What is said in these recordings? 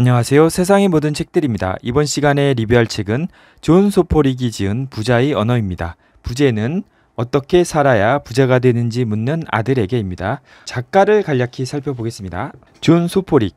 안녕하세요. 세상의 모든 책들입니다. 이번 시간에 리뷰할 책은 존 소포릭이 지은 부자의 언어입니다. 부제는 어떻게 살아야 부자가 되는지 묻는 아들에게입니다. 작가를 간략히 살펴보겠습니다. 존 소포릭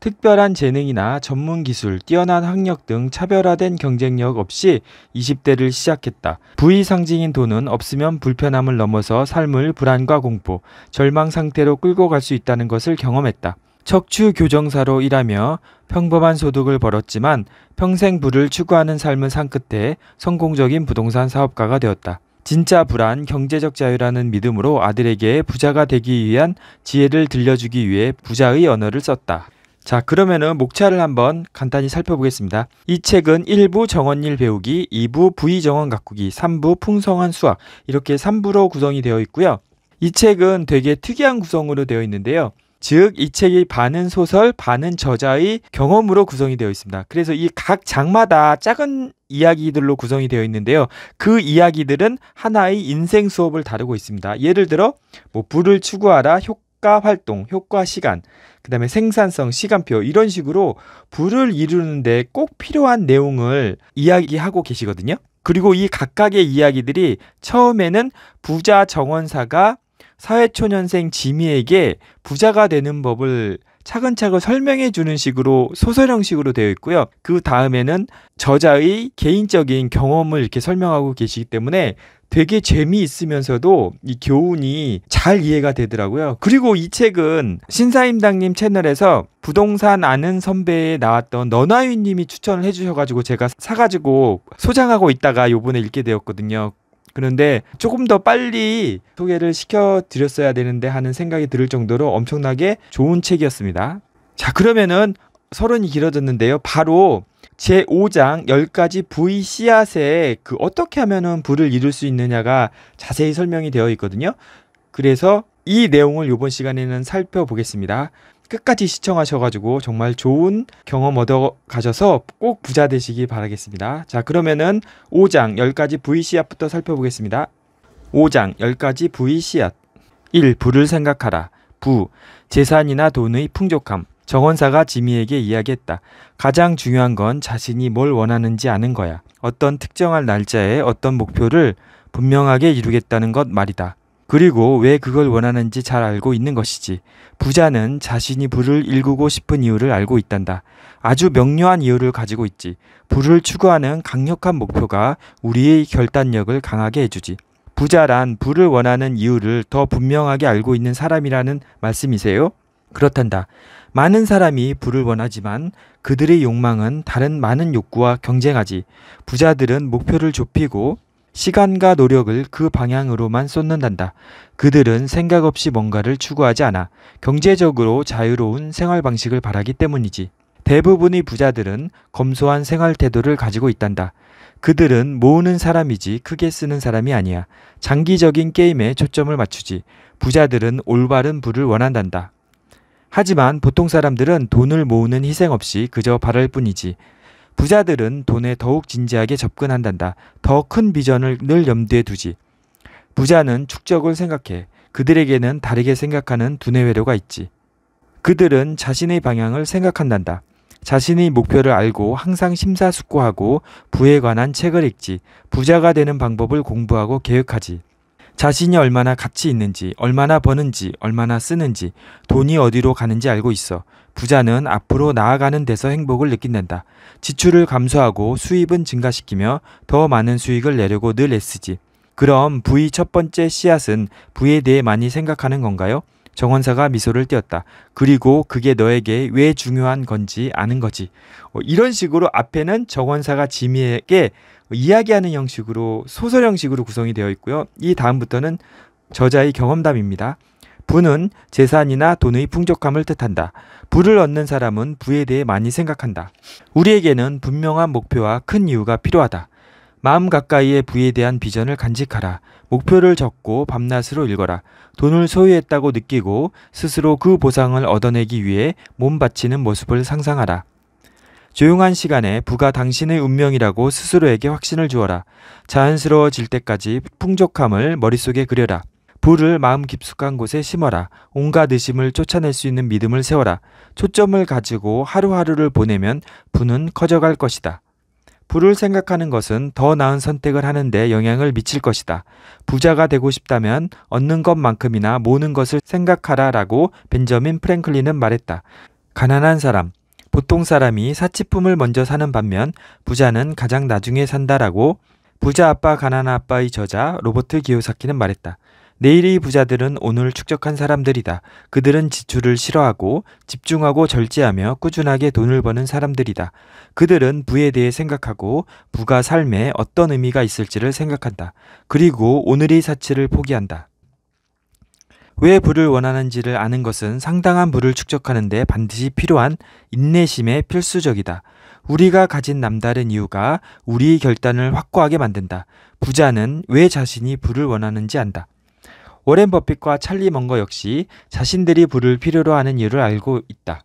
특별한 재능이나 전문 기술, 뛰어난 학력 등 차별화된 경쟁력 없이 20대를 시작했다. 부의 상징인 돈은 없으면 불편함을 넘어서 삶을 불안과 공포, 절망 상태로 끌고 갈 수 있다는 것을 경험했다. 척추 교정사로 일하며 평범한 소득을 벌었지만 평생 부를 추구하는 삶을 산 끝에 성공적인 부동산 사업가가 되었다. 진짜 불안, 경제적 자유라는 믿음으로 아들에게 부자가 되기 위한 지혜를 들려주기 위해 부자의 언어를 썼다. 자, 그러면은 목차를 한번 간단히 살펴보겠습니다. 이 책은 1부 정원일 배우기, 2부 부의 정원 가꾸기, 3부 풍성한 수학 이렇게 3부로 구성이 되어 있고요. 이 책은 되게 특이한 구성으로 되어 있는데요. 즉이 책이 반은 소설, 반은 저자의 경험으로 구성이 되어 있습니다. 그래서 이 각 장마다 작은 이야기들로 구성이 되어 있는데요. 그 이야기들은 하나의 인생 수업을 다루고 있습니다. 예를 들어 뭐 불을 추구하라, 효과 활동, 효과 시간, 그다음에 생산성, 시간표 이런 식으로 불을 이루는데 꼭 필요한 내용을 이야기하고 계시거든요. 그리고 이 각각의 이야기들이 처음에는 부자 정원사가 사회초년생 지미에게 부자가 되는 법을 차근차근 설명해 주는 식으로 소설 형식으로 되어 있고요. 그 다음에는 저자의 개인적인 경험을 이렇게 설명하고 계시기 때문에 되게 재미있으면서도 이 교훈이 잘 이해가 되더라고요. 그리고 이 책은 신사임당님 채널에서 부동산 아는 선배에 나왔던 너나윤 님이 추천을 해주셔가지고 제가 사가지고 소장하고 있다가 요번에 읽게 되었거든요. 그런데 조금 더 빨리 소개를 시켜드렸어야 되는데 하는 생각이 들을 정도로 엄청나게 좋은 책이었습니다. 자, 그러면은 서론이 길어졌는데요. 바로 제5장 10가지 부의 씨앗에 그 어떻게 하면은 부를 이룰 수 있느냐가 자세히 설명이 되어 있거든요. 그래서 이 내용을 이번 시간에는 살펴보겠습니다. 끝까지 시청하셔가지고 정말 좋은 경험 얻어 가셔서 꼭 부자 되시기 바라겠습니다. 자, 그러면은 5장 10가지 V씨앗부터 살펴보겠습니다. 5장 10가지 V씨앗 1. 부를 생각하라. 부. 재산이나 돈의 풍족함. 정원사가 지미에게 이야기했다. 가장 중요한 건 자신이 뭘 원하는지 아는 거야. 어떤 특정한 날짜에 어떤 목표를 분명하게 이루겠다는 것 말이다. 그리고 왜 그걸 원하는지 잘 알고 있는 것이지. 부자는 자신이 부를 일구고 싶은 이유를 알고 있단다. 아주 명료한 이유를 가지고 있지. 부를 추구하는 강력한 목표가 우리의 결단력을 강하게 해주지. 부자란 부를 원하는 이유를 더 분명하게 알고 있는 사람이라는 말씀이세요? 그렇단다. 많은 사람이 부를 원하지만 그들의 욕망은 다른 많은 욕구와 경쟁하지. 부자들은 목표를 좁히고 시간과 노력을 그 방향으로만 쏟는단다. 그들은 생각 없이 뭔가를 추구하지 않아 경제적으로 자유로운 생활 방식을 바라기 때문이지. 대부분의 부자들은 검소한 생활 태도를 가지고 있단다. 그들은 모으는 사람이지 크게 쓰는 사람이 아니야. 장기적인 게임에 초점을 맞추지. 부자들은 올바른 부를 원한단다. 하지만 보통 사람들은 돈을 모으는 희생 없이 그저 바랄 뿐이지. 부자들은 돈에 더욱 진지하게 접근한단다. 더 큰 비전을 늘 염두에 두지. 부자는 축적을 생각해. 그들에게는 다르게 생각하는 두뇌 회로가 있지. 그들은 자신의 방향을 생각한단다. 자신의 목표를 알고 항상 심사숙고하고 부에 관한 책을 읽지. 부자가 되는 방법을 공부하고 계획하지. 자신이 얼마나 가치 있는지, 얼마나 버는지, 얼마나 쓰는지, 돈이 어디로 가는지 알고 있어. 부자는 앞으로 나아가는 데서 행복을 느낀단다. 지출을 감소하고 수입은 증가시키며 더 많은 수익을 내려고 늘 애쓰지. 그럼 부의 첫 번째 씨앗은 부에 대해 많이 생각하는 건가요? 정원사가 미소를 띄었다. 그리고 그게 너에게 왜 중요한 건지 아는 거지. 어, 이런 식으로 앞에는 정원사가 지미에게 뭐 이야기하는 형식으로 소설 형식으로 구성이 되어 있고요. 이 다음부터는 저자의 경험담입니다. 부는 재산이나 돈의 풍족함을 뜻한다. 부를 얻는 사람은 부에 대해 많이 생각한다. 우리에게는 분명한 목표와 큰 이유가 필요하다. 마음 가까이에 부에 대한 비전을 간직하라. 목표를 적고 밤낮으로 읽어라. 돈을 소유했다고 느끼고 스스로 그 보상을 얻어내기 위해 몸 바치는 모습을 상상하라. 조용한 시간에 부가 당신의 운명이라고 스스로에게 확신을 주어라. 자연스러워질 때까지 풍족함을 머릿속에 그려라. 부를 마음 깊숙한 곳에 심어라. 온갖 의심을 쫓아낼 수 있는 믿음을 세워라. 초점을 가지고 하루하루를 보내면 부는 커져갈 것이다. 부를 생각하는 것은 더 나은 선택을 하는데 영향을 미칠 것이다. 부자가 되고 싶다면 얻는 것만큼이나 모는 것을 생각하라 라고 벤저민 프랭클린은 말했다. 가난한 사람, 보통 사람이 사치품을 먼저 사는 반면 부자는 가장 나중에 산다라고 부자 아빠 가난한 아빠의 저자 로버트 기요사키는 말했다. 내일의 부자들은 오늘 축적한 사람들이다. 그들은 지출을 싫어하고 집중하고 절제하며 꾸준하게 돈을 버는 사람들이다. 그들은 부에 대해 생각하고 부가 삶에 어떤 의미가 있을지를 생각한다. 그리고 오늘의 사치를 포기한다. 왜 불을 원하는지를 아는 것은 상당한 불을 축적하는데 반드시 필요한 인내심에 필수적이다. 우리가 가진 남다른 이유가 우리 결단을 확고하게 만든다. 부자는 왜 자신이 불을 원하는지 안다. 워렌 버핏과 찰리 먼거 역시 자신들이 불을 필요로 하는 이유를 알고 있다.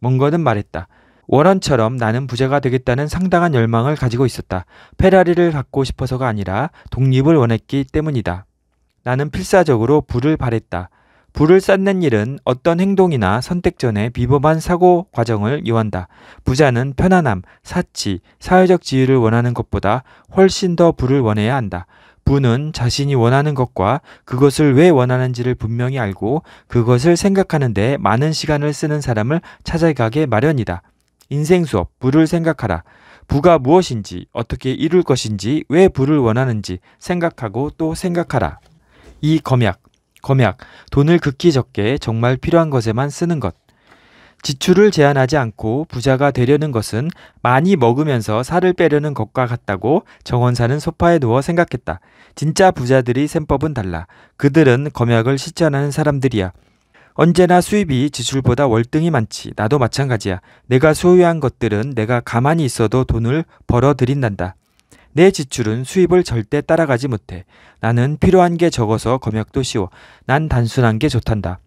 먼거는 말했다. 워런처럼 나는 부자가 되겠다는 상당한 열망을 가지고 있었다. 페라리를 갖고 싶어서가 아니라 독립을 원했기 때문이다. 나는 필사적으로 불을 바랬다. 불을 쌓는 일은 어떤 행동이나 선택 전에 비범한 사고 과정을 요한다. 부자는 편안함, 사치, 사회적 지위를 원하는 것보다 훨씬 더 불을 원해야 한다. 부는 자신이 원하는 것과 그것을 왜 원하는지를 분명히 알고 그것을 생각하는데 많은 시간을 쓰는 사람을 찾아가게 마련이다. 인생 수업, 부를 생각하라. 부가 무엇인지, 어떻게 이룰 것인지, 왜 부를 원하는지 생각하고 또 생각하라. 이 검약, 검약, 돈을 극히 적게 정말 필요한 것에만 쓰는 것. 지출을 제한하지 않고 부자가 되려는 것은 많이 먹으면서 살을 빼려는 것과 같다고 정원사는 소파에 누워 생각했다. 진짜 부자들이 셈법은 달라. 그들은 검약을 실천하는 사람들이야. 언제나 수입이 지출보다 월등히 많지. 나도 마찬가지야. 내가 소유한 것들은 내가 가만히 있어도 돈을 벌어들인단다. 내 지출은 수입을 절대 따라가지 못해. 나는 필요한 게 적어서 검역도 쉬워. 난 단순한 게 좋단다.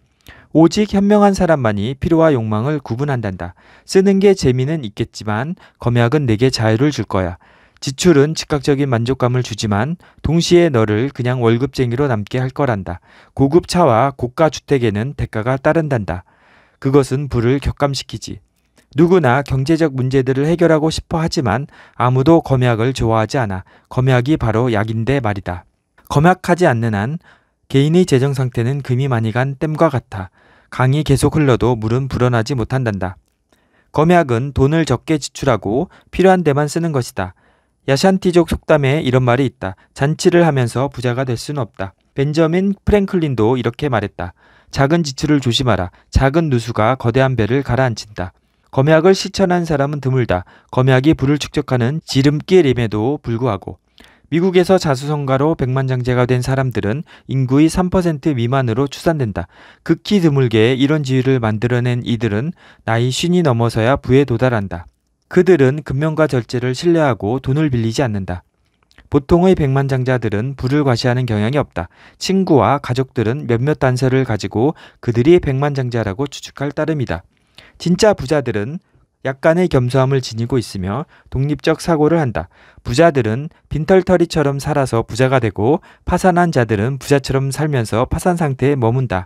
오직 현명한 사람만이 필요와 욕망을 구분한단다. 쓰는 게 재미는 있겠지만 검약은 내게 자유를 줄 거야. 지출은 즉각적인 만족감을 주지만 동시에 너를 그냥 월급쟁이로 남게 할 거란다. 고급 차와 고가 주택에는 대가가 따른단다. 그것은 부를 격감시키지. 누구나 경제적 문제들을 해결하고 싶어 하지만 아무도 검약을 좋아하지 않아 검약이 바로 약인데 말이다. 검약하지 않는 한 개인의 재정 상태는 금이 많이 간 댐과 같아 강이 계속 흘러도 물은 불어나지 못한단다. 검약은 돈을 적게 지출하고 필요한 데만 쓰는 것이다. 야샨티족 속담에 이런 말이 있다. 잔치를 하면서 부자가 될 수는 없다. 벤저민 프랭클린도 이렇게 말했다. 작은 지출을 조심하라. 작은 누수가 거대한 배를 가라앉힌다. 검약을 실천한 사람은 드물다. 검약이 불을 축적하는 지름길임에도 불구하고 미국에서 자수성가로 백만장자가 된 사람들은 인구의 3% 미만으로 추산된다. 극히 드물게 이런 지위를 만들어낸 이들은 나이 쉰이 넘어서야 부에 도달한다. 그들은 금명과 절제를 신뢰하고 돈을 빌리지 않는다. 보통의 백만장자들은 부를 과시하는 경향이 없다. 친구와 가족들은 몇몇 단서를 가지고 그들이 백만장자라고 추측할 따름이다. 진짜 부자들은 약간의 겸손함을 지니고 있으며 독립적 사고를 한다. 부자들은 빈털터리처럼 살아서 부자가 되고 파산한 자들은 부자처럼 살면서 파산 상태에 머문다.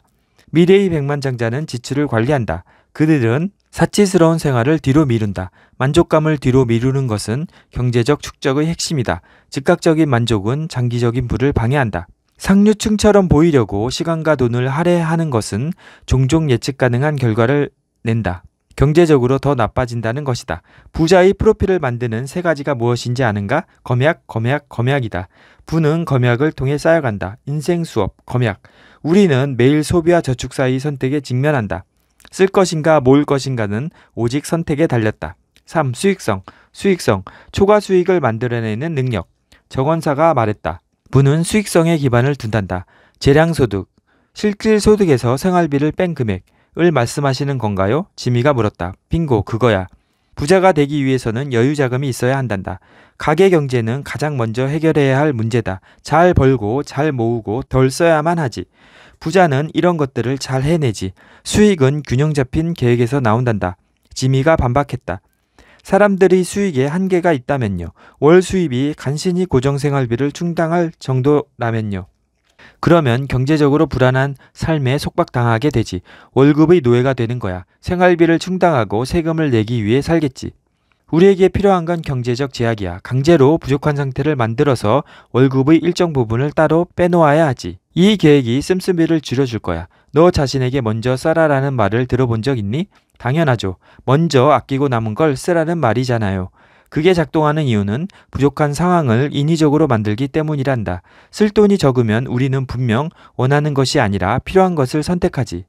미래의 백만장자는 지출을 관리한다. 그들은 사치스러운 생활을 뒤로 미룬다. 만족감을 뒤로 미루는 것은 경제적 축적의 핵심이다. 즉각적인 만족은 장기적인 부를 방해한다. 상류층처럼 보이려고 시간과 돈을 할애하는 것은 종종 예측 가능한 결과를 낸다. 경제적으로 더 나빠진다는 것이다. 부자의 프로필을 만드는 세 가지가 무엇인지 아는가? 검약, 검약, 검약이다. 부는 검약을 통해 쌓여간다. 인생 수업, 검약. 우리는 매일 소비와 저축 사이 선택에 직면한다. 쓸 것인가 모을 것인가는 오직 선택에 달렸다. 3. 수익성. 수익성. 초과 수익을 만들어내는 능력. 정원사가 말했다. 부는 수익성에 기반을 둔단다. 재량소득. 실질소득에서 생활비를 뺀 금액. 을 말씀하시는 건가요? 지미가 물었다. 빙고, 그거야. 부자가 되기 위해서는 여유 자금이 있어야 한단다. 가계 경제는 가장 먼저 해결해야 할 문제다. 잘 벌고 잘 모으고 덜 써야만 하지. 부자는 이런 것들을 잘 해내지. 수익은 균형 잡힌 계획에서 나온단다. 지미가 반박했다. 사람들이 수익에 한계가 있다면요. 월 수입이 간신히 고정생활비를 충당할 정도라면요. 그러면 경제적으로 불안한 삶에 속박당하게 되지. 월급의 노예가 되는 거야. 생활비를 충당하고 세금을 내기 위해 살겠지. 우리에게 필요한 건 경제적 제약이야. 강제로 부족한 상태를 만들어서 월급의 일정 부분을 따로 빼놓아야 하지. 이 계획이 씀씀이를 줄여줄 거야. 너 자신에게 먼저 써라라는 말을 들어본 적 있니? 당연하죠. 먼저 아끼고 남은 걸 쓰라는 말이잖아요. 그게 작동하는 이유는 부족한 상황을 인위적으로 만들기 때문이란다. 쓸 돈이 적으면 우리는 분명 원하는 것이 아니라 필요한 것을 선택하지.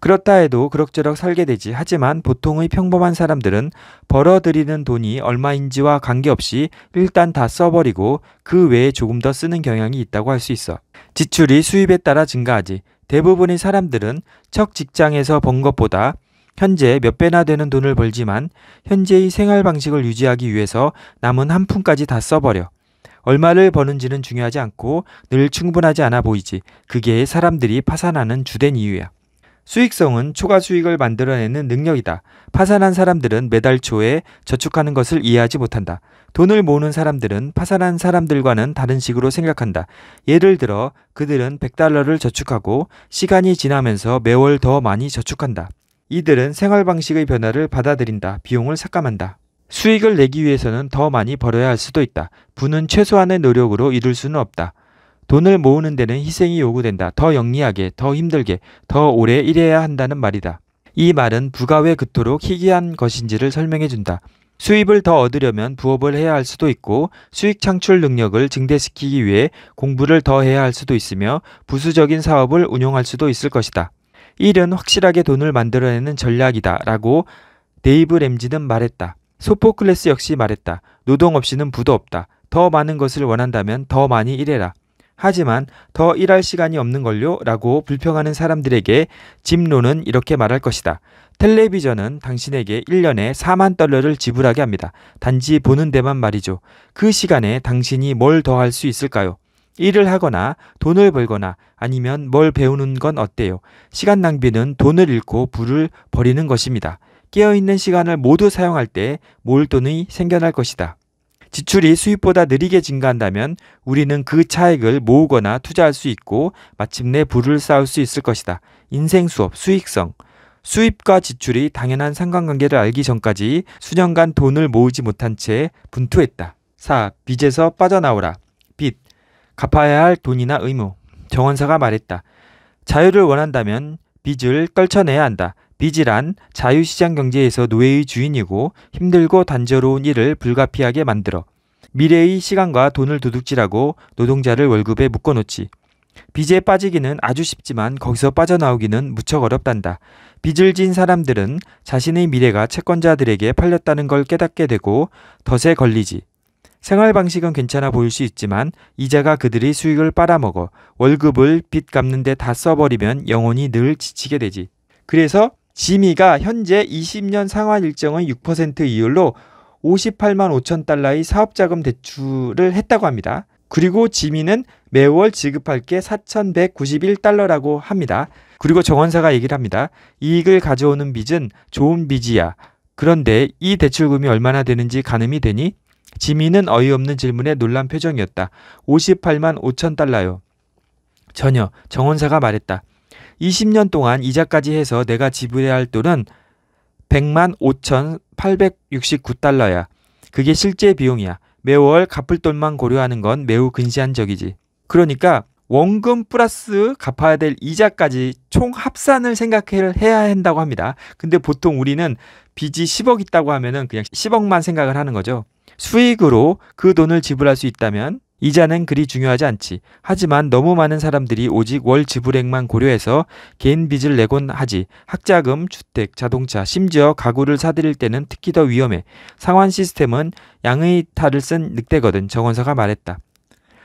그렇다 해도 그럭저럭 살게 되지. 하지만 보통의 평범한 사람들은 벌어들이는 돈이 얼마인지와 관계없이 일단 다 써버리고 그 외에 조금 더 쓰는 경향이 있다고 할 수 있어. 지출이 수입에 따라 증가하지. 대부분의 사람들은 척 직장에서 번 것보다 현재 몇 배나 되는 돈을 벌지만 현재의 생활 방식을 유지하기 위해서 남은 한 푼까지 다 써버려. 얼마를 버는지는 중요하지 않고 늘 충분하지 않아 보이지. 그게 사람들이 파산하는 주된 이유야. 수익성은 초과 수익을 만들어내는 능력이다. 파산한 사람들은 매달 초에 저축하는 것을 이해하지 못한다. 돈을 모으는 사람들은 파산한 사람들과는 다른 식으로 생각한다. 예를 들어 그들은 100달러를 저축하고 시간이 지나면서 매월 더 많이 저축한다. 이들은 생활 방식의 변화를 받아들인다. 비용을 삭감한다. 수익을 내기 위해서는 더 많이 벌어야 할 수도 있다. 부는 최소한의 노력으로 이룰 수는 없다. 돈을 모으는 데는 희생이 요구된다. 더 영리하게, 더 힘들게, 더 오래 일해야 한다는 말이다. 이 말은 부가 왜 그토록 희귀한 것인지를 설명해 준다. 수입을 더 얻으려면 부업을 해야 할 수도 있고 수익 창출 능력을 증대시키기 위해 공부를 더 해야 할 수도 있으며 부수적인 사업을 운용할 수도 있을 것이다. 일은 확실하게 돈을 만들어내는 전략이다 라고 데이브 램지는 말했다. 소포클래스 역시 말했다. 노동 없이는 부도 없다. 더 많은 것을 원한다면 더 많이 일해라. 하지만 더 일할 시간이 없는 걸요? 라고 불평하는 사람들에게 짐로는 이렇게 말할 것이다. 텔레비전은 당신에게 1년에 4만 달러를 지불하게 합니다. 단지 보는 데만 말이죠. 그 시간에 당신이 뭘 더 할 수 있을까요? 일을 하거나 돈을 벌거나 아니면 뭘 배우는 건 어때요? 시간 낭비는 돈을 잃고 불을 버리는 것입니다. 깨어있는 시간을 모두 사용할 때 모을 돈이 생겨날 것이다. 지출이 수입보다 느리게 증가한다면 우리는 그 차액을 모으거나 투자할 수 있고 마침내 부를 쌓을 수 있을 것이다. 인생 수업, 수익성. 수입과 지출이 당연한 상관관계를 알기 전까지 수년간 돈을 모으지 못한 채 분투했다. 4. 빚에서 빠져나오라. 갚아야 할 돈이나 의무. 정원사가 말했다. 자유를 원한다면 빚을 떨쳐내야 한다. 빚이란 자유시장 경제에서 노예의 주인이고 힘들고 단조로운 일을 불가피하게 만들어 미래의 시간과 돈을 도둑질하고 노동자를 월급에 묶어놓지. 빚에 빠지기는 아주 쉽지만 거기서 빠져나오기는 무척 어렵단다. 빚을 진 사람들은 자신의 미래가 채권자들에게 팔렸다는 걸 깨닫게 되고 덫에 걸리지. 생활 방식은 괜찮아 보일 수 있지만 이자가 그들이 수익을 빨아먹어 월급을 빚 갚는 데 다 써버리면 영혼이 늘 지치게 되지. 그래서 지미가 현재 20년 상환 일정의 6% 이율로 58만 5천 달러의 사업자금 대출을 했다고 합니다. 그리고 지미는 매월 지급할 게 4,191달러라고 합니다. 그리고 정원사가 얘기를 합니다. 이익을 가져오는 빚은 좋은 빚이야. 그런데 이 대출금이 얼마나 되는지 가늠이 되니 지민은 어이없는 질문에 놀란 표정이었다. 58만 5천 달러요. 전혀 정원사가 말했다. 20년 동안 이자까지 해서 내가 지불해야 할 돈은 100만 5,869달러야. 그게 실제 비용이야. 매월 갚을 돈만 고려하는 건 매우 근시안적이지. 그러니까 원금 플러스 갚아야 될 이자까지 총 합산을 생각해야 한다고 합니다. 근데 보통 우리는 빚이 10억 있다고 하면은 그냥 10억만 생각을 하는 거죠. 수익으로 그 돈을 지불할 수 있다면 이자는 그리 중요하지 않지. 하지만 너무 많은 사람들이 오직 월 지불액만 고려해서 개인 빚을 내곤 하지. 학자금, 주택, 자동차, 심지어 가구를 사들일 때는 특히 더 위험해. 상환 시스템은 양의 탈을 쓴 늑대거든. 정원사가 말했다.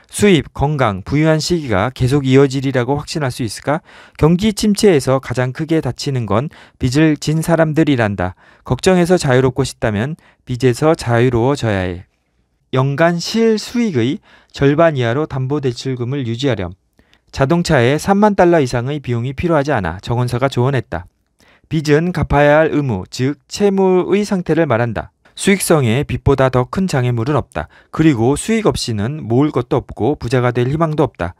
수입, 건강, 부유한 시기가 계속 이어지리라고 확신할 수 있을까? 경기 침체에서 가장 크게 다치는 건 빚을 진 사람들이란다. 걱정해서 자유롭고 싶다면 빚에서 자유로워져야 해. 연간 실수익의 절반 이하로 담보대출금을 유지하렴. 자동차에 3만 달러 이상의 비용이 필요하지 않아 정원사가 조언했다. 빚은 갚아야 할 의무, 즉 채무의 상태를 말한다. 수익성에 빚보다 더 큰 장애물은 없다. 그리고 수익 없이는 모을 것도 없고 부자가 될 희망도 없다.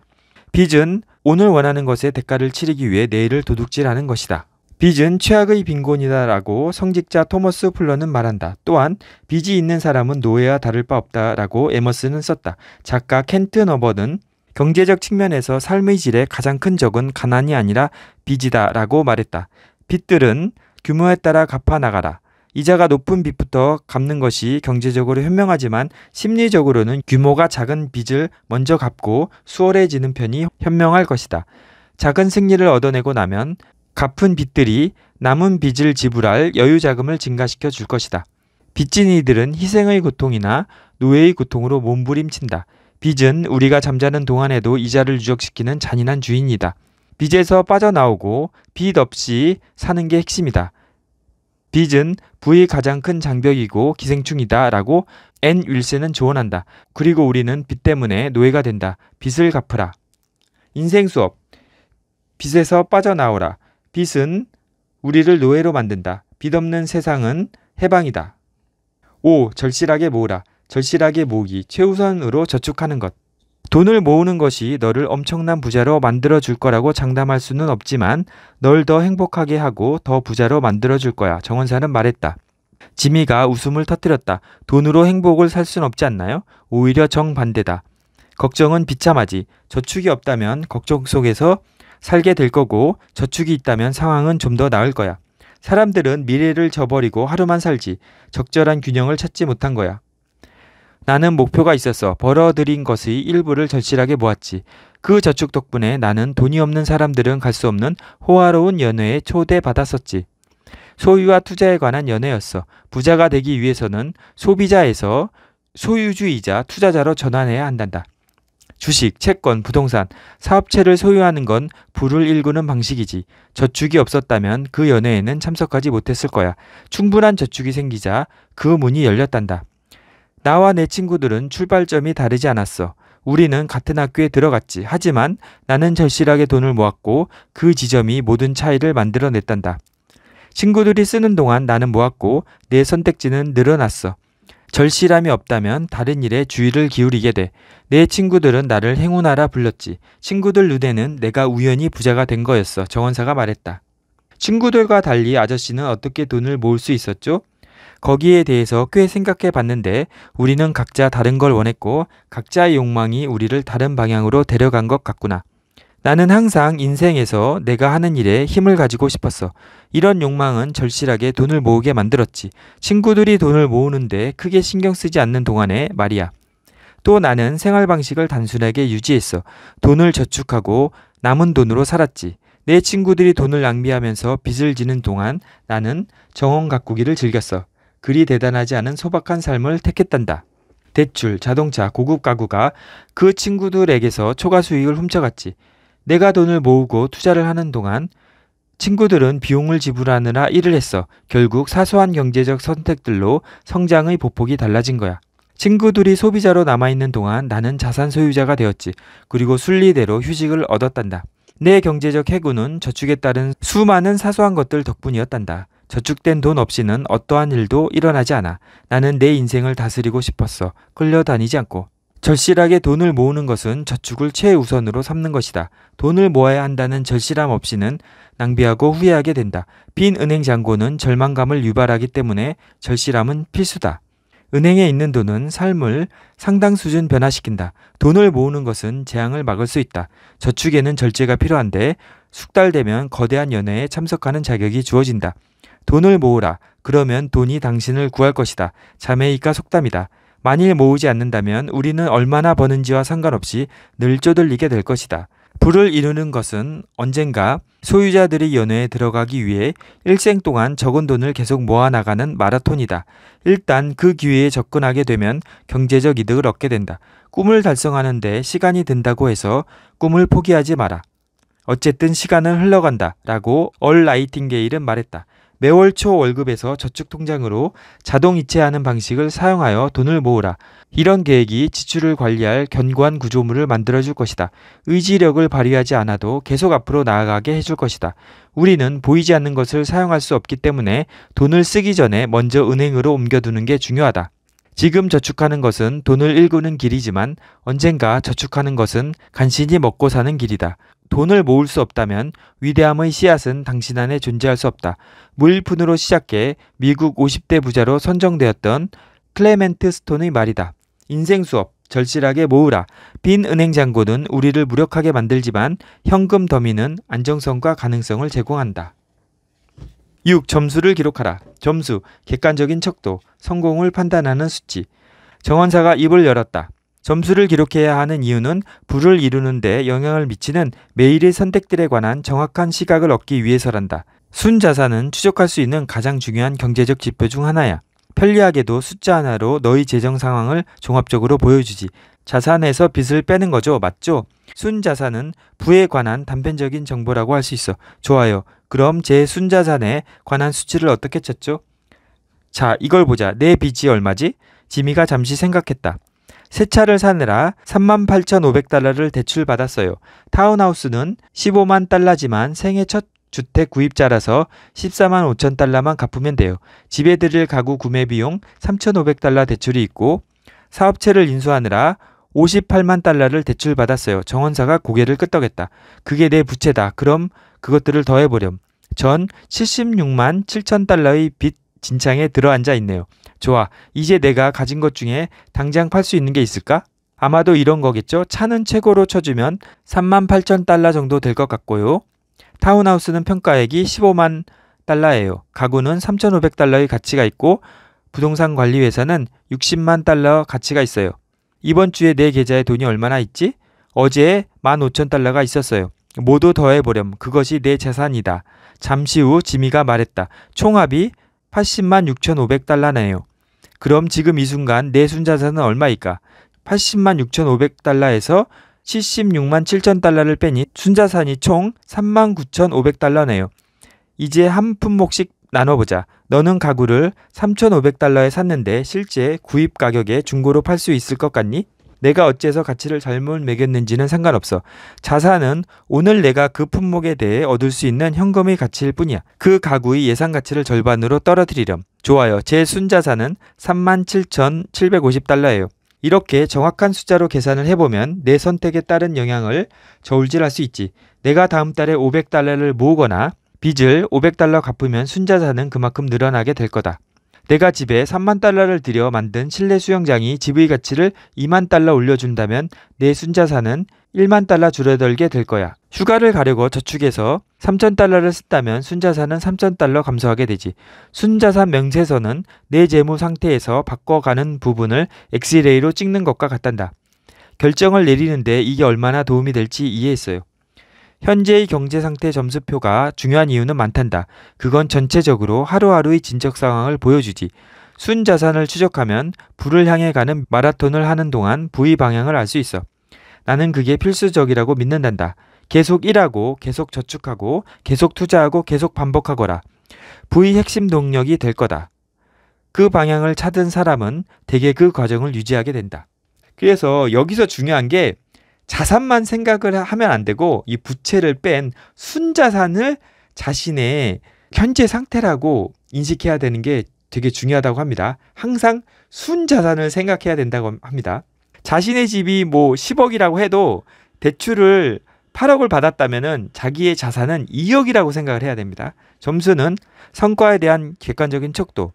빚은 오늘 원하는 것에 대가를 치르기 위해 내일을 도둑질하는 것이다. 빚은 최악의 빈곤이다라고 성직자 토머스 플러는 말한다. 또한 빚이 있는 사람은 노예와 다를 바 없다라고 에머스는 썼다. 작가 켄트 너버는 경제적 측면에서 삶의 질의 가장 큰 적은 가난이 아니라 빚이다라고 말했다. 빚들은 규모에 따라 갚아 나가라. 이자가 높은 빚부터 갚는 것이 경제적으로 현명하지만 심리적으로는 규모가 작은 빚을 먼저 갚고 수월해지는 편이 현명할 것이다. 작은 승리를 얻어내고 나면 갚은 빚들이 남은 빚을 지불할 여유 자금을 증가시켜 줄 것이다. 빚진 이들은 희생의 고통이나 노예의 고통으로 몸부림친다. 빚은 우리가 잠자는 동안에도 이자를 누적시키는 잔인한 주인이다. 빚에서 빠져나오고 빚 없이 사는 게 핵심이다. 빚은 부의 가장 큰 장벽이고 기생충이다라고 앤 윌슨은 조언한다. 그리고 우리는 빚 때문에 노예가 된다. 빚을 갚으라. 인생 수업. 빚에서 빠져나오라. 빚은 우리를 노예로 만든다. 빚 없는 세상은 해방이다. 5. 절실하게 모으라. 절실하게 모으기. 최우선으로 저축하는 것. 돈을 모으는 것이 너를 엄청난 부자로 만들어 줄 거라고 장담할 수는 없지만 널 더 행복하게 하고 더 부자로 만들어 줄 거야. 정원사는 말했다. 지미가 웃음을 터뜨렸다. 돈으로 행복을 살 순 없지 않나요? 오히려 정반대다. 걱정은 비참하지. 저축이 없다면 걱정 속에서 살게 될 거고 저축이 있다면 상황은 좀 더 나을 거야. 사람들은 미래를 저버리고 하루만 살지 적절한 균형을 찾지 못한 거야. 나는 목표가 있었어. 벌어들인 것의 일부를 절실하게 모았지. 그 저축 덕분에 나는 돈이 없는 사람들은 갈 수 없는 호화로운 연회에 초대받았었지. 소유와 투자에 관한 연회였어. 부자가 되기 위해서는 소비자에서 소유주이자 투자자로 전환해야 한단다. 주식, 채권, 부동산, 사업체를 소유하는 건 불을 일구는 방식이지. 저축이 없었다면 그 연회에는 참석하지 못했을 거야. 충분한 저축이 생기자 그 문이 열렸단다. 나와 내 친구들은 출발점이 다르지 않았어. 우리는 같은 학교에 들어갔지. 하지만 나는 절실하게 돈을 모았고 그 지점이 모든 차이를 만들어냈단다. 친구들이 쓰는 동안 나는 모았고 내 선택지는 늘어났어. 절실함이 없다면 다른 일에 주의를 기울이게 돼. 내 친구들은 나를 행운아라 불렀지. 친구들 눈에는 내가 우연히 부자가 된 거였어. 정원사가 말했다. 친구들과 달리 아저씨는 어떻게 돈을 모을 수 있었죠? 거기에 대해서 꽤 생각해 봤는데 우리는 각자 다른 걸 원했고 각자의 욕망이 우리를 다른 방향으로 데려간 것 같구나. 나는 항상 인생에서 내가 하는 일에 힘을 가지고 싶었어. 이런 욕망은 절실하게 돈을 모으게 만들었지. 친구들이 돈을 모으는데 크게 신경 쓰지 않는 동안에 말이야. 또 나는 생활 방식을 단순하게 유지했어. 돈을 저축하고 남은 돈으로 살았지. 내 친구들이 돈을 낭비하면서 빚을 지는 동안 나는 정원 가꾸기를 즐겼어. 그리 대단하지 않은 소박한 삶을 택했단다. 대출, 자동차, 고급 가구가 그 친구들에게서 초과 수익을 훔쳐갔지. 내가 돈을 모으고 투자를 하는 동안 친구들은 비용을 지불하느라 일을 했어. 결국 사소한 경제적 선택들로 성장의 보폭이 달라진 거야. 친구들이 소비자로 남아있는 동안 나는 자산 소유자가 되었지. 그리고 순리대로 휴직을 얻었단다. 내 경제적 해군은 저축에 따른 수많은 사소한 것들 덕분이었단다. 저축된 돈 없이는 어떠한 일도 일어나지 않아. 나는 내 인생을 다스리고 싶었어. 끌려다니지 않고. 절실하게 돈을 모으는 것은 저축을 최우선으로 삼는 것이다. 돈을 모아야 한다는 절실함 없이는 낭비하고 후회하게 된다. 빈 은행 잔고는 절망감을 유발하기 때문에 절실함은 필수다. 은행에 있는 돈은 삶을 상당 수준 변화시킨다. 돈을 모으는 것은 재앙을 막을 수 있다. 저축에는 절제가 필요한데 숙달되면 거대한 연애에 참석하는 자격이 주어진다. 돈을 모으라. 그러면 돈이 당신을 구할 것이다. 자메이카 속담이다. 만일 모으지 않는다면 우리는 얼마나 버는지와 상관없이 늘 쪼들리게 될 것이다. 불을 이루는 것은 언젠가 소유자들이 연회에 들어가기 위해 일생 동안 적은 돈을 계속 모아나가는 마라톤이다. 일단 그 기회에 접근하게 되면 경제적 이득을 얻게 된다. 꿈을 달성하는데 시간이 든다고 해서 꿈을 포기하지 마라. 어쨌든 시간은 흘러간다. 라고 얼라이팅게일은 말했다. 매월 초 월급에서 저축 통장으로 자동 이체하는 방식을 사용하여 돈을 모으라. 이런 계획이 지출을 관리할 견고한 구조물을 만들어 줄 것이다. 의지력을 발휘하지 않아도 계속 앞으로 나아가게 해줄 것이다. 우리는 보이지 않는 것을 사용할 수 없기 때문에 돈을 쓰기 전에 먼저 은행으로 옮겨두는 게 중요하다. 지금 저축하는 것은 돈을 일구는 길이지만 언젠가 저축하는 것은 간신히 먹고 사는 길이다. 돈을 모을 수 없다면 위대함의 씨앗은 당신 안에 존재할 수 없다. 물분으로 시작해 미국 50대 부자로 선정되었던 클레멘트 스톤의 말이다. 인생 수업, 절실하게 모으라. 빈 은행 잔고는 우리를 무력하게 만들지만 현금 더미는 안정성과 가능성을 제공한다. 6. 점수를 기록하라. 점수, 객관적인 척도, 성공을 판단하는 수치. 정원사가 입을 열었다. 점수를 기록해야 하는 이유는 부를 이루는데 영향을 미치는 매일의 선택들에 관한 정확한 시각을 얻기 위해서란다. 순자산은 추적할 수 있는 가장 중요한 경제적 지표 중 하나야. 편리하게도 숫자 하나로 너희 재정 상황을 종합적으로 보여주지. 자산에서 빚을 빼는 거죠. 맞죠? 순자산은 부에 관한 단편적인 정보라고 할 수 있어. 좋아요. 그럼 제 순자산에 관한 수치를 어떻게 찾죠? 자, 이걸 보자. 내 빚이 얼마지? 지미가 잠시 생각했다. 새 차를 사느라 38,500달러를 대출받았어요. 타운하우스는 15만 달러지만 생애 첫 주택 구입자라서 14만 5천 달러만 갚으면 돼요. 집에 들일 가구 구매 비용 3,500달러 대출이 있고 사업체를 인수하느라 58만 달러를 대출받았어요. 정원사가 고개를 끄덕였다. 그게 내 부채다. 그럼 그것들을 더해보렴. 전 76만 7천 달러의 빚 진창에 들어앉아 있네요. 좋아. 이제 내가 가진 것 중에 당장 팔 수 있는 게 있을까? 아마도 이런 거겠죠. 차는 최고로 쳐주면 3만 8천 달러 정도 될 것 같고요. 타운하우스는 평가액이 15만 달러예요. 가구는 3,500달러의 가치가 있고 부동산 관리 회사는 60만 달러 가치가 있어요. 이번 주에 내 계좌에 돈이 얼마나 있지? 어제에 15,000달러가 있었어요. 모두 더해보렴. 그것이 내 재산이다. 잠시 후 지미가 말했다. 총합이 80만 6,500달러네요. 그럼 지금 이 순간 내 순자산은 얼마일까? 80만 6,500달러에서 76만 7천 달러를 빼니 순자산이 총3 9,500달러네요. 이제 한 품목씩 나눠보자. 너는 가구를 3,500달러에 샀는데 실제 구입 가격에 중고로 팔 수 있을 것 같니? 내가 어째서 가치를 잘못 매겼는지는 상관없어. 자산은 오늘 내가 그 품목에 대해 얻을 수 있는 현금의 가치일 뿐이야. 그 가구의 예상 가치를 절반으로 떨어뜨리렴. 좋아요. 제 순자산은 37,750달러예요. 이렇게 정확한 숫자로 계산을 해보면 내 선택에 따른 영향을 저울질할 수 있지. 내가 다음 달에 500달러를 모으거나 빚을 500달러 갚으면 순자산은 그만큼 늘어나게 될 거다. 내가 집에 3만 달러를 들여 만든 실내 수영장이 집의 가치를 2만 달러 올려준다면 내 순자산은 1만 달러 줄어들게 될 거야. 휴가를 가려고 저축해서 3천 달러를 썼다면 순자산은 3천 달러 감소하게 되지. 순자산 명세서는 내 재무 상태에서 바꿔가는 부분을 엑스레이로 찍는 것과 같단다. 결정을 내리는데 이게 얼마나 도움이 될지 이해했어요. 현재의 경제 상태 점수표가 중요한 이유는 많단다. 그건 전체적으로 하루하루의 진척 상황을 보여주지. 순 자산을 추적하면 불을 향해 가는 마라톤을 하는 동안 부위 방향을 알 수 있어. 나는 그게 필수적이라고 믿는단다. 계속 일하고, 계속 저축하고, 계속 투자하고, 계속 반복하거라. 부의 핵심 동력이 될 거다. 그 방향을 찾은 사람은 대개 그 과정을 유지하게 된다. 그래서 여기서 중요한 게 자산만 생각을 하면 안 되고 이 부채를 뺀 순자산을 자신의 현재 상태라고 인식해야 되는 게 되게 중요하다고 합니다. 항상 순자산을 생각해야 된다고 합니다. 자신의 집이 뭐 10억이라고 해도 대출을 8억을 받았다면 자기의 자산은 2억이라고 생각을 해야 됩니다. 점수는 성과에 대한 객관적인 척도,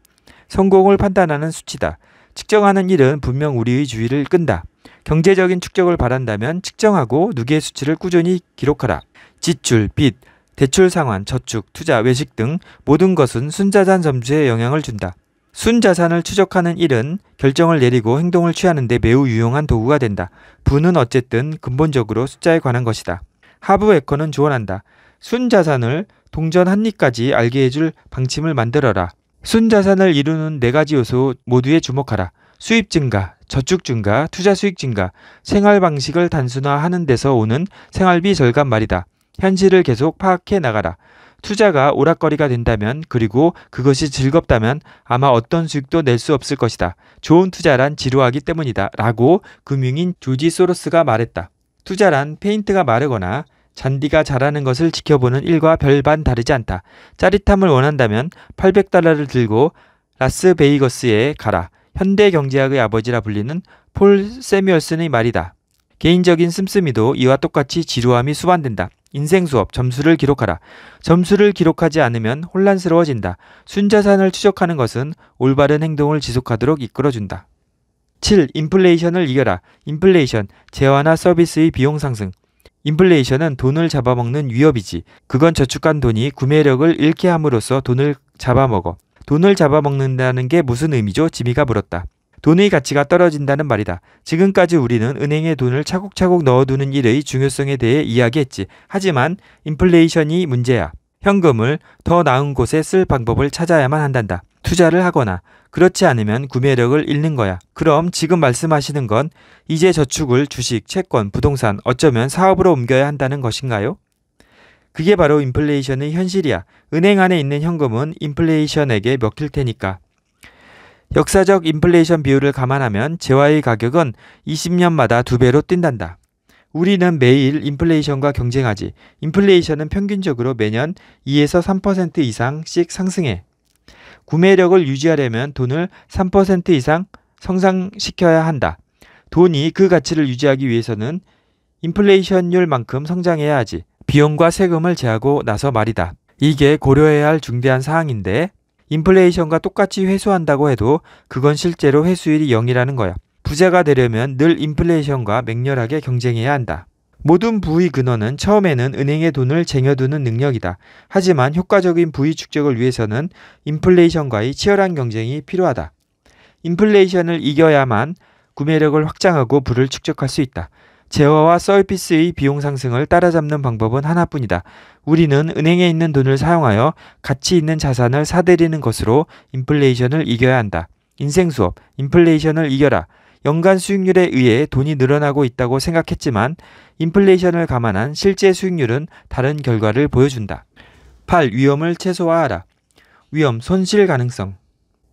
성공을 판단하는 수치다. 측정하는 일은 분명 우리의 주의를 끈다. 경제적인 축적을 바란다면 측정하고 누계 수치를 꾸준히 기록하라. 지출, 빚, 대출 상환, 저축, 투자, 외식 등 모든 것은 순자산 점수에 영향을 준다. 순자산을 추적하는 일은 결정을 내리고 행동을 취하는데 매우 유용한 도구가 된다. 부는 어쨌든 근본적으로 숫자에 관한 것이다. 하부 에커는 조언한다. 순자산을 동전 한 입까지 알게 해줄 방침을 만들어라. 순자산을 이루는 네 가지 요소 모두에 주목하라. 수입 증가, 저축 증가, 투자 수익 증가, 생활 방식을 단순화하는 데서 오는 생활비 절감 말이다. 현실을 계속 파악해 나가라. 투자가 오락거리가 된다면 그리고 그것이 즐겁다면 아마 어떤 수익도 낼 수 없을 것이다. 좋은 투자란 지루하기 때문이다. 라고 금융인 조지 소로스가 말했다. 투자란 페인트가 마르거나 잔디가 자라는 것을 지켜보는 일과 별반 다르지 않다. 짜릿함을 원한다면 800달러를 들고 라스베이거스에 가라. 현대 경제학의 아버지라 불리는 폴 세미얼슨의 말이다. 개인적인 씀씀이도 이와 똑같이 지루함이 수반된다. 인생 수업 점수를 기록하라. 점수를 기록하지 않으면 혼란스러워진다. 순자산을 추적하는 것은 올바른 행동을 지속하도록 이끌어준다. 7. 인플레이션을 이겨라. 인플레이션, 재화나 서비스의 비용 상승. 인플레이션은 돈을 잡아먹는 위협이지. 그건 저축한 돈이 구매력을 잃게 함으로써 돈을 잡아먹어. 돈을 잡아먹는다는 게 무슨 의미죠? 지미가 물었다. 돈의 가치가 떨어진다는 말이다. 지금까지 우리는 은행에 돈을 차곡차곡 넣어두는 일의 중요성에 대해 이야기했지. 하지만 인플레이션이 문제야. 현금을 더 나은 곳에 쓸 방법을 찾아야만 한단다. 투자를 하거나 그렇지 않으면 구매력을 잃는 거야. 그럼 지금 말씀하시는 건 이제 저축을 주식, 채권, 부동산 어쩌면 사업으로 옮겨야 한다는 것인가요? 그게 바로 인플레이션의 현실이야. 은행 안에 있는 현금은 인플레이션에게 먹힐 테니까. 역사적 인플레이션 비율을 감안하면 재화의 가격은 20년마다 두 배로 뛴단다. 우리는 매일 인플레이션과 경쟁하지. 인플레이션은 평균적으로 매년 2에서 3% 이상씩 상승해. 구매력을 유지하려면 돈을 3% 이상 성장시켜야 한다. 돈이 그 가치를 유지하기 위해서는 인플레이션율만큼 성장해야 하지. 비용과 세금을 제하고 나서 말이다. 이게 고려해야 할 중대한 사항인데 인플레이션과 똑같이 회수한다고 해도 그건 실제로 회수율이 0이라는 거야. 부자가 되려면 늘 인플레이션과 맹렬하게 경쟁해야 한다. 모든 부의 근원은 처음에는 은행에 돈을 쟁여두는 능력이다. 하지만 효과적인 부의 축적을 위해서는 인플레이션과의 치열한 경쟁이 필요하다. 인플레이션을 이겨야만 구매력을 확장하고 부를 축적할 수 있다. 재화와 서비스의 비용 상승을 따라잡는 방법은 하나뿐이다. 우리는 은행에 있는 돈을 사용하여 가치 있는 자산을 사들이는 것으로 인플레이션을 이겨야 한다. 인생 수업, 인플레이션을 이겨라. 연간 수익률에 의해 돈이 늘어나고 있다고 생각했지만 인플레이션을 감안한 실제 수익률은 다른 결과를 보여준다. 8. 위험을 최소화하라. 위험, 손실 가능성.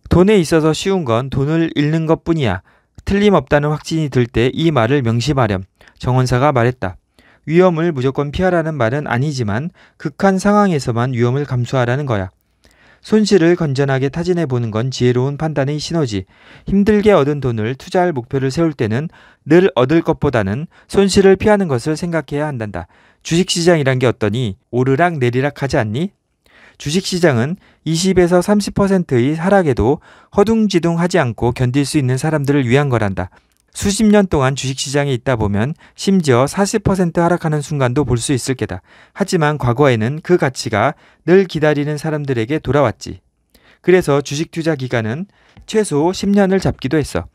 돈에 있어서 쉬운 건 돈을 잃는 것 뿐이야. 틀림없다는 확신이 들 때 이 말을 명심하렴. 정원사가 말했다. 위험을 무조건 피하라는 말은 아니지만 극한 상황에서만 위험을 감수하라는 거야. 손실을 건전하게 타진해 보는 건 지혜로운 판단의 시너지. 힘들게 얻은 돈을 투자할 목표를 세울 때는 늘 얻을 것보다는 손실을 피하는 것을 생각해야 한단다. 주식시장이란 게 어떠니? 오르락 내리락 하지 않니? 주식시장은 20에서 30%의 하락에도 허둥지둥하지 않고 견딜 수 있는 사람들을 위한 거란다. 수십 년 동안 주식시장에 있다 보면 심지어 40% 하락하는 순간도 볼 수 있을 게다. 하지만 과거에는 그 가치가 늘 기다리는 사람들에게 돌아왔지. 그래서 주식 투자 기간은 최소 10년을 잡기도 했어.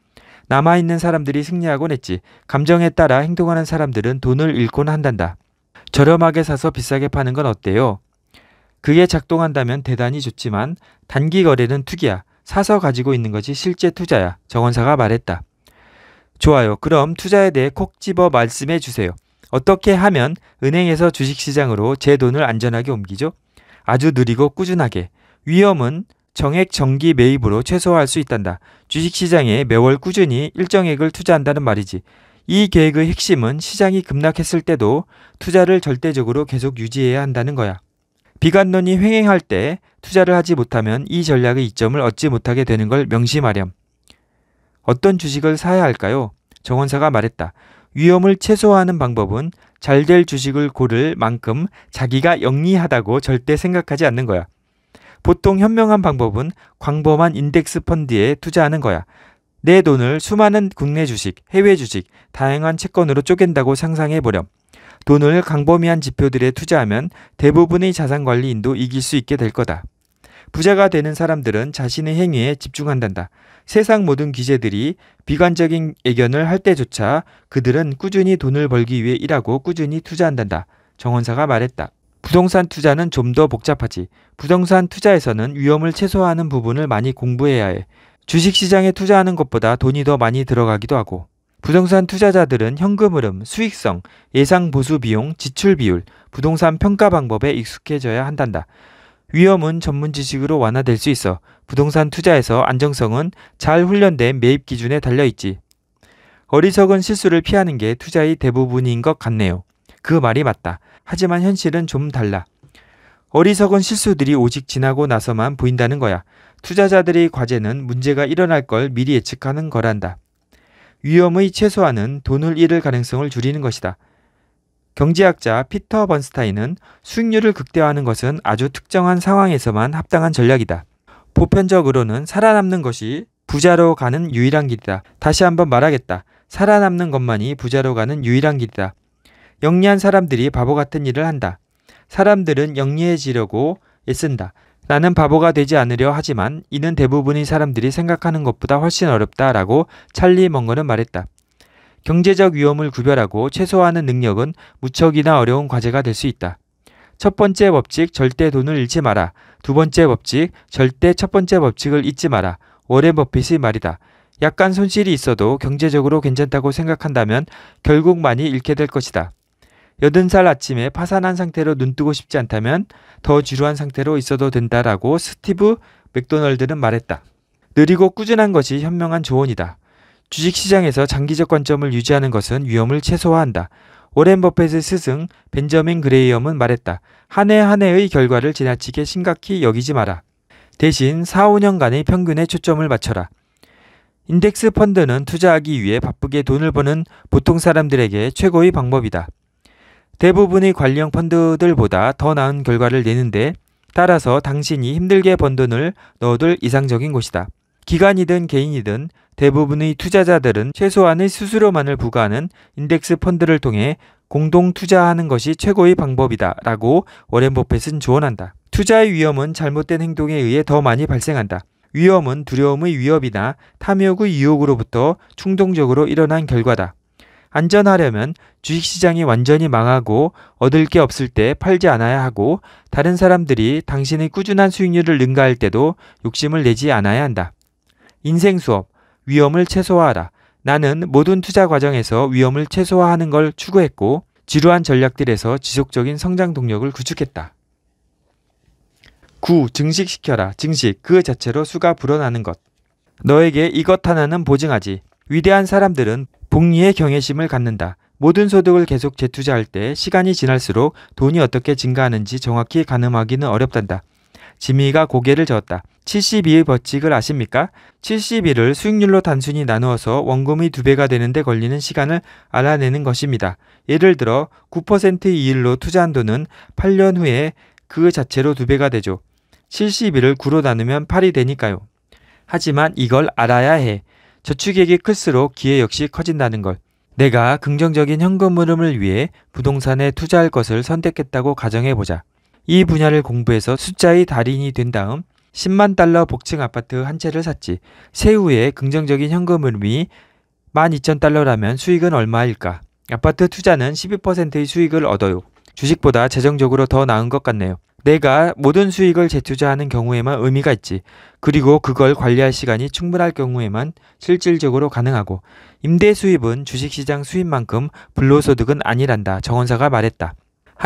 남아있는 사람들이 승리하곤 했지. 감정에 따라 행동하는 사람들은 돈을 잃곤 한단다. 저렴하게 사서 비싸게 파는 건 어때요? 그게 작동한다면 대단히 좋지만 단기 거래는 투기야. 사서 가지고 있는 것이 실제 투자야. 정원사가 말했다. 좋아요. 그럼 투자에 대해 콕 집어 말씀해 주세요. 어떻게 하면 은행에서 주식시장으로 제 돈을 안전하게 옮기죠? 아주 느리고 꾸준하게. 위험은 정액 정기 매입으로 최소화할 수 있단다. 주식시장에 매월 꾸준히 일정액을 투자한다는 말이지. 이 계획의 핵심은 시장이 급락했을 때도 투자를 절대적으로 계속 유지해야 한다는 거야. 비관론이 횡행할 때 투자를 하지 못하면 이 전략의 이점을 얻지 못하게 되는 걸 명심하렴. 어떤 주식을 사야 할까요? 정원사가 말했다. 위험을 최소화하는 방법은 잘 될 주식을 고를 만큼 자기가 영리하다고 절대 생각하지 않는 거야. 보통 현명한 방법은 광범한 인덱스 펀드에 투자하는 거야. 내 돈을 수많은 국내 주식, 해외 주식, 다양한 채권으로 쪼갠다고 상상해 보렴. 돈을 광범위한 지표들에 투자하면 대부분의 자산 관리인도 이길 수 있게 될 거다. 부자가 되는 사람들은 자신의 행위에 집중한단다. 세상 모든 기재들이 비관적인 애견을 할 때조차 그들은 꾸준히 돈을 벌기 위해 일하고 꾸준히 투자한단다. 정원사가 말했다. 부동산 투자는 좀 더 복잡하지. 부동산 투자에서는 위험을 최소화하는 부분을 많이 공부해야 해. 주식시장에 투자하는 것보다 돈이 더 많이 들어가기도 하고. 부동산 투자자들은 현금 흐름, 수익성, 예상 보수 비용, 지출 비율, 부동산 평가 방법에 익숙해져야 한단다. 위험은 전문 지식으로 완화될 수 있어 부동산 투자에서 안정성은 잘 훈련된 매입 기준에 달려있지. 어리석은 실수를 피하는 게 투자의 대부분인 것 같네요. 그 말이 맞다. 하지만 현실은 좀 달라. 어리석은 실수들이 오직 지나고 나서만 보인다는 거야. 투자자들의 과제는 문제가 일어날 걸 미리 예측하는 거란다. 위험의 최소화는 돈을 잃을 가능성을 줄이는 것이다. 경제학자 피터 번스타인은 수익률을 극대화하는 것은 아주 특정한 상황에서만 합당한 전략이다. 보편적으로는 살아남는 것이 부자로 가는 유일한 길이다. 다시 한번 말하겠다. 살아남는 것만이 부자로 가는 유일한 길이다. 영리한 사람들이 바보 같은 일을 한다. 사람들은 영리해지려고 애쓴다. 나는 바보가 되지 않으려 하지만 이는 대부분의 사람들이 생각하는 것보다 훨씬 어렵다라고 찰리 먼거는 말했다. 경제적 위험을 구별하고 최소화하는 능력은 무척이나 어려운 과제가 될 수 있다. 첫 번째 법칙 절대 돈을 잃지 마라. 두 번째 법칙 절대 첫 번째 법칙을 잊지 마라. 워렌 버핏의 말이다. 약간 손실이 있어도 경제적으로 괜찮다고 생각한다면 결국 많이 잃게 될 것이다. 8 0살 아침에 파산한 상태로 눈뜨고 싶지 않다면 더 지루한 상태로 있어도 된다라고 스티브 맥도널드는 말했다. 느리고 꾸준한 것이 현명한 조언이다. 주식시장에서 장기적 관점을 유지하는 것은 위험을 최소화한다. 오렌 버펫의 스승 벤저민 그레이엄은 말했다. 한 해 한 해의 결과를 지나치게 심각히 여기지 마라. 대신 4, 5년간의 평균에 초점을 맞춰라. 인덱스 펀드는 투자하기 위해 바쁘게 돈을 버는 보통 사람들에게 최고의 방법이다. 대부분의 관련 펀드들보다 더 나은 결과를 내는데 따라서 당신이 힘들게 번 돈을 넣어둘 이상적인 곳이다. 기관이든 개인이든 대부분의 투자자들은 최소한의 수수료만을 부과하는 인덱스 펀드를 통해 공동 투자하는 것이 최고의 방법이다 라고 워렌 버펫은 조언한다. 투자의 위험은 잘못된 행동에 의해 더 많이 발생한다. 위험은 두려움의 위협이나 탐욕의 유혹으로부터 충동적으로 일어난 결과다. 안전하려면 주식시장이 완전히 망하고 얻을 게 없을 때 팔지 않아야 하고 다른 사람들이 당신의 꾸준한 수익률을 능가할 때도 욕심을 내지 않아야 한다. 인생 수업, 위험을 최소화하라. 나는 모든 투자 과정에서 위험을 최소화하는 걸 추구했고 지루한 전략들에서 지속적인 성장 동력을 구축했다. 9. 증식시켜라. 증식. 그 자체로 수가 불어나는 것. 너에게 이것 하나는 보증하지. 위대한 사람들은 복리의 경외심을 갖는다. 모든 소득을 계속 재투자할 때 시간이 지날수록 돈이 어떻게 증가하는지 정확히 가늠하기는 어렵단다. 지미가 고개를 저었다. 72의 법칙을 아십니까? 72를 수익률로 단순히 나누어서 원금의 두배가 되는데 걸리는 시간을 알아내는 것입니다. 예를 들어 9% 이율로 투자한 돈은 8년 후에 그 자체로 두배가 되죠. 72를 9로 나누면 8이 되니까요. 하지만 이걸 알아야 해. 저축액이 클수록 기회 역시 커진다는 걸. 내가 긍정적인 현금 흐름을 위해 부동산에 투자할 것을 선택했다고 가정해보자. 이 분야를 공부해서 숫자의 달인이 된 다음 10만 달러 복층 아파트 한 채를 샀지. 세후에 긍정적인 현금 흐름이 12,000달러라면 수익은 얼마일까? 아파트 투자는 12%의 수익을 얻어요. 주식보다 재정적으로 더 나은 것 같네요. 내가 모든 수익을 재투자하는 경우에만 의미가 있지. 그리고 그걸 관리할 시간이 충분할 경우에만 실질적으로 가능하고 임대 수입은 주식시장 수입만큼 불로소득은 아니란다. 정원사가 말했다.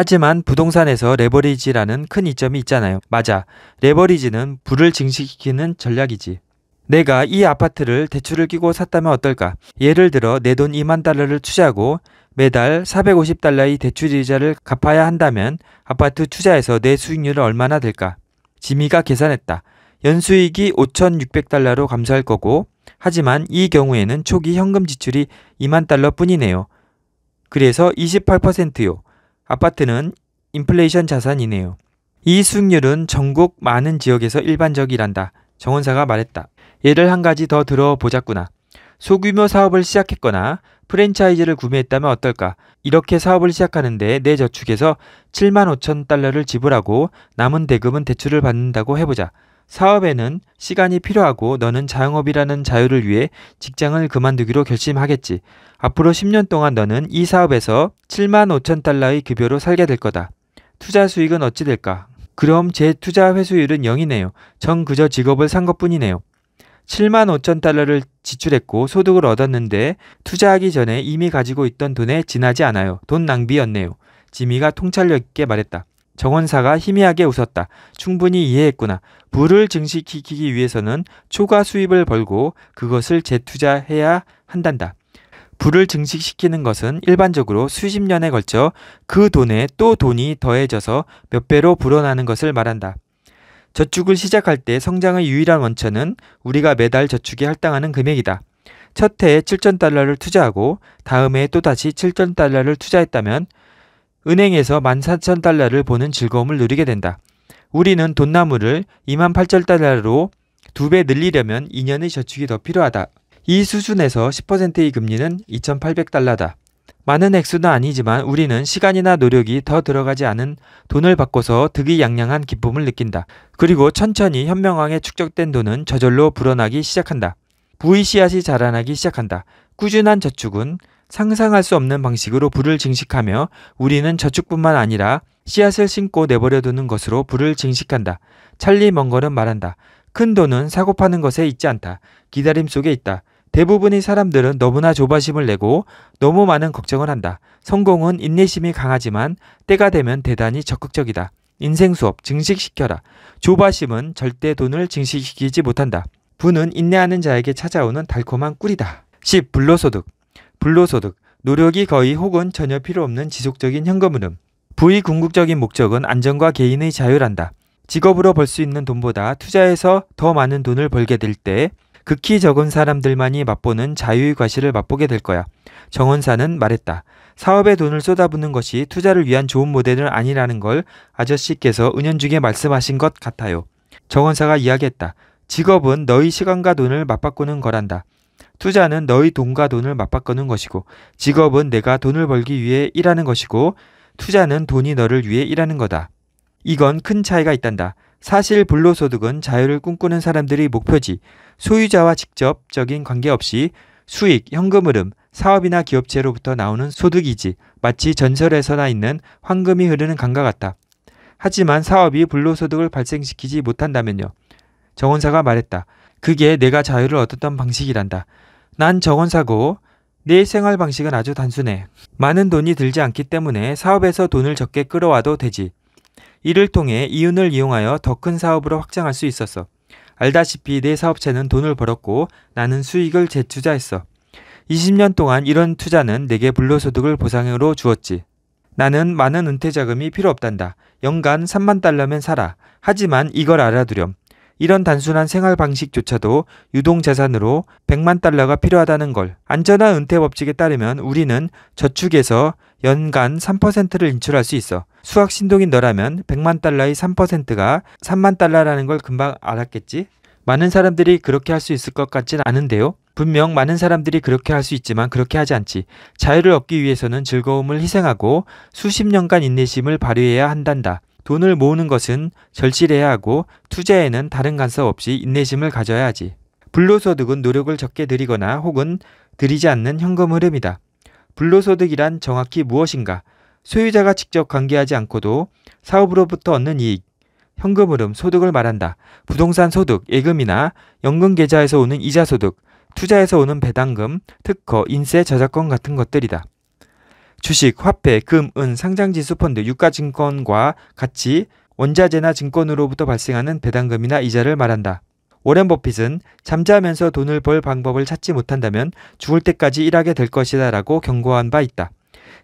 하지만 부동산에서 레버리지라는 큰 이점이 있잖아요. 맞아. 레버리지는 불을 증식시키는 전략이지. 내가 이 아파트를 대출을 끼고 샀다면 어떨까? 예를 들어 내 돈 2만 달러를 투자하고 매달 450달러의 대출 이자를 갚아야 한다면 아파트 투자에서 내 수익률은 얼마나 될까? 지미가 계산했다. 연수익이 5,600달러로 감소할 거고 하지만 이 경우에는 초기 현금 지출이 2만 달러뿐이네요. 그래서 28%요. 아파트는 인플레이션 자산이네요. 이 수익률은 전국 많은 지역에서 일반적이란다. 정원사가 말했다. 예를 한 가지 더 들어보자꾸나. 소규모 사업을 시작했거나 프랜차이즈를 구매했다면 어떨까? 이렇게 사업을 시작하는데 내 저축에서 7만 5천 달러를 지불하고 남은 대금은 대출을 받는다고 해보자. 사업에는 시간이 필요하고 너는 자영업이라는 자유를 위해 직장을 그만두기로 결심하겠지. 앞으로 10년 동안 너는 이 사업에서 7만 5천 달러의 급여로 살게 될 거다. 투자 수익은 어찌 될까? 그럼 제 투자 회수율은 0이네요. 전 그저 직업을 산 것뿐이네요. 7만 5천 달러를 지출했고 소득을 얻었는데 투자하기 전에 이미 가지고 있던 돈에 지나지 않아요. 돈 낭비였네요. 지미가 통찰력 있게 말했다. 정원사가 희미하게 웃었다. 충분히 이해했구나. 부를 증식시키기 위해서는 초과 수입을 벌고 그것을 재투자해야 한단다. 부를 증식시키는 것은 일반적으로 수십 년에 걸쳐 그 돈에 또 돈이 더해져서 몇 배로 불어나는 것을 말한다. 저축을 시작할 때 성장의 유일한 원천은 우리가 매달 저축에 할당하는 금액이다. 첫 해에 7천달러를 투자하고 다음 해에 또다시 7천달러를 투자했다면 은행에서 14,000달러를 보는 즐거움을 누리게 된다. 우리는 돈나무를 28,000달러로 두 배 늘리려면 2년의 저축이 더 필요하다. 이 수준에서 10%의 금리는 2,800달러다. 많은 액수는 아니지만 우리는 시간이나 노력이 더 들어가지 않은 돈을 바꿔서 득이 양양한 기쁨을 느낀다. 그리고 천천히 현명왕에 축적된 돈은 저절로 불어나기 시작한다. 부의 씨앗이 자라나기 시작한다. 꾸준한 저축은 상상할 수 없는 방식으로 불을 증식하며 우리는 저축뿐만 아니라 씨앗을 심고 내버려 두는 것으로 불을 증식한다. 찰리 먼거는 말한다. 큰 돈은 사고 파는 것에 있지 않다. 기다림 속에 있다. 대부분의 사람들은 너무나 조바심을 내고 너무 많은 걱정을 한다. 성공은 인내심이 강하지만 때가 되면 대단히 적극적이다. 인생 수업 증식시켜라. 조바심은 절대 돈을 증식시키지 못한다. 부는 인내하는 자에게 찾아오는 달콤한 꿀이다. 10. 불로소득 불로소득, 노력이 거의 혹은 전혀 필요 없는 지속적인 현금 흐름. 부의 궁극적인 목적은 안전과 개인의 자유란다. 직업으로 벌 수 있는 돈보다 투자해서 더 많은 돈을 벌게 될 때 극히 적은 사람들만이 맛보는 자유의 과실을 맛보게 될 거야. 정원사는 말했다. 사업에 돈을 쏟아붓는 것이 투자를 위한 좋은 모델은 아니라는 걸 아저씨께서 은연중에 말씀하신 것 같아요. 정원사가 이야기했다. 직업은 너희 시간과 돈을 맞바꾸는 거란다. 투자는 너희 돈과 돈을 맞바꾸는 것이고 직업은 내가 돈을 벌기 위해 일하는 것이고 투자는 돈이 너를 위해 일하는 거다. 이건 큰 차이가 있단다. 사실 불로소득은 자유를 꿈꾸는 사람들이 목표지 소유자와 직접적인 관계없이 수익, 현금 흐름, 사업이나 기업체로부터 나오는 소득이지 마치 전설에서나 있는 황금이 흐르는 강과 같다. 하지만 사업이 불로소득을 발생시키지 못한다면요. 정원사가 말했다. 그게 내가 자유를 얻었던 방식이란다. 난 저건 사고 내 생활 방식은 아주 단순해. 많은 돈이 들지 않기 때문에 사업에서 돈을 적게 끌어와도 되지. 이를 통해 이윤을 이용하여 더 큰 사업으로 확장할 수 있었어. 알다시피 내 사업체는 돈을 벌었고 나는 수익을 재투자했어. 20년 동안 이런 투자는 내게 불로소득을 보상으로 주었지. 나는 많은 은퇴자금이 필요 없단다. 연간 3만 달러면 살아. 하지만 이걸 알아두렴. 이런 단순한 생활 방식조차도 유동 자산으로 100만 달러가 필요하다는 걸. 안전한 은퇴 법칙에 따르면 우리는 저축에서 연간 3%를 인출할 수 있어. 수학 신동인 너라면 100만 달러의 3%가 3만 달러라는 걸 금방 알았겠지? 많은 사람들이 그렇게 할 수 있을 것 같진 않은데요. 분명 많은 사람들이 그렇게 할 수 있지만 그렇게 하지 않지. 자유를 얻기 위해서는 즐거움을 희생하고 수십 년간 인내심을 발휘해야 한단다. 돈을 모으는 것은 절실해야 하고 투자에는 다른 간섭 없이 인내심을 가져야 하지. 불로소득은 노력을 적게 들이거나 혹은 들이지 않는 현금 흐름이다. 불로소득이란 정확히 무엇인가? 소유자가 직접 관계하지 않고도 사업으로부터 얻는 이익, 현금 흐름, 소득을 말한다. 부동산 소득, 예금이나 연금 계좌에서 오는 이자 소득, 투자에서 오는 배당금, 특허, 인세, 저작권 같은 것들이다. 주식, 화폐, 금, 은, 상장지수 펀드, 유가증권과 같이 원자재나 증권으로부터 발생하는 배당금이나 이자를 말한다. 오렌 버핏은 잠자면서 돈을 벌 방법을 찾지 못한다면 죽을 때까지 일하게 될 것이다 라고 경고한 바 있다.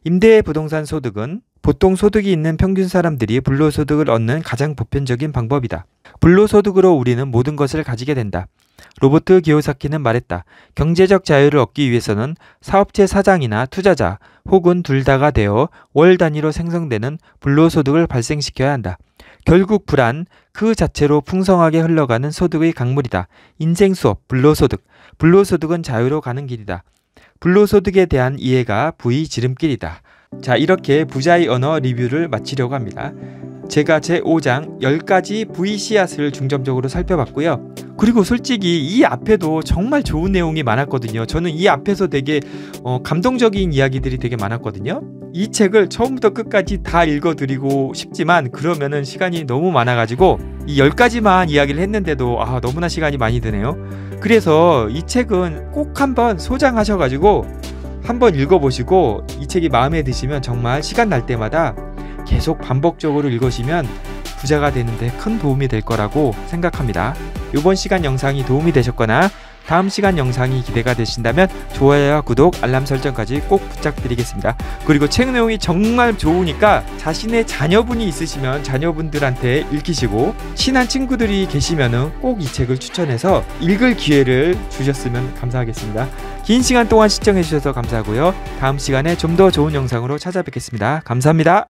임대의 부동산 소득은 보통 소득이 있는 평균 사람들이 불로소득을 얻는 가장 보편적인 방법이다. 불로소득으로 우리는 모든 것을 가지게 된다. 로버트 기요사키는 말했다. 경제적 자유를 얻기 위해서는 사업체 사장이나 투자자 혹은 둘 다가 되어 월 단위로 생성되는 불로소득을 발생시켜야 한다. 결국 불안 그 자체로 풍성하게 흘러가는 소득의 강물이다. 인생 수업 불로소득. 불로소득은 자유로 가는 길이다. 불로소득에 대한 이해가 부의 지름길이다. 자, 이렇게 부자의 언어 리뷰를 마치려고 합니다. 제가 제 5장 10가지 V 씨앗을 중점적으로 살펴봤고요. 그리고 솔직히 이 앞에도 정말 좋은 내용이 많았거든요. 저는 이 앞에서 되게 어, 감동적인 이야기들이 되게 많았거든요. 이 책을 처음부터 끝까지 다 읽어드리고 싶지만 그러면은 시간이 너무 많아가지고 이 10가지만 이야기를 했는데도 아, 너무나 시간이 많이 드네요. 그래서 이 책은 꼭 한번 소장하셔가지고 한번 읽어보시고 이 책이 마음에 드시면 정말 시간 날 때마다 계속 반복적으로 읽으시면 부자가 되는데 큰 도움이 될 거라고 생각합니다. 이번 시간 영상이 도움이 되셨거나 다음 시간 영상이 기대가 되신다면 좋아요와 구독, 알람 설정까지 꼭 부탁드리겠습니다. 그리고 책 내용이 정말 좋으니까 자신의 자녀분이 있으시면 자녀분들한테 읽히시고 친한 친구들이 계시면은 꼭 이 책을 추천해서 읽을 기회를 주셨으면 감사하겠습니다. 긴 시간 동안 시청해주셔서 감사하고요. 다음 시간에 좀 더 좋은 영상으로 찾아뵙겠습니다. 감사합니다.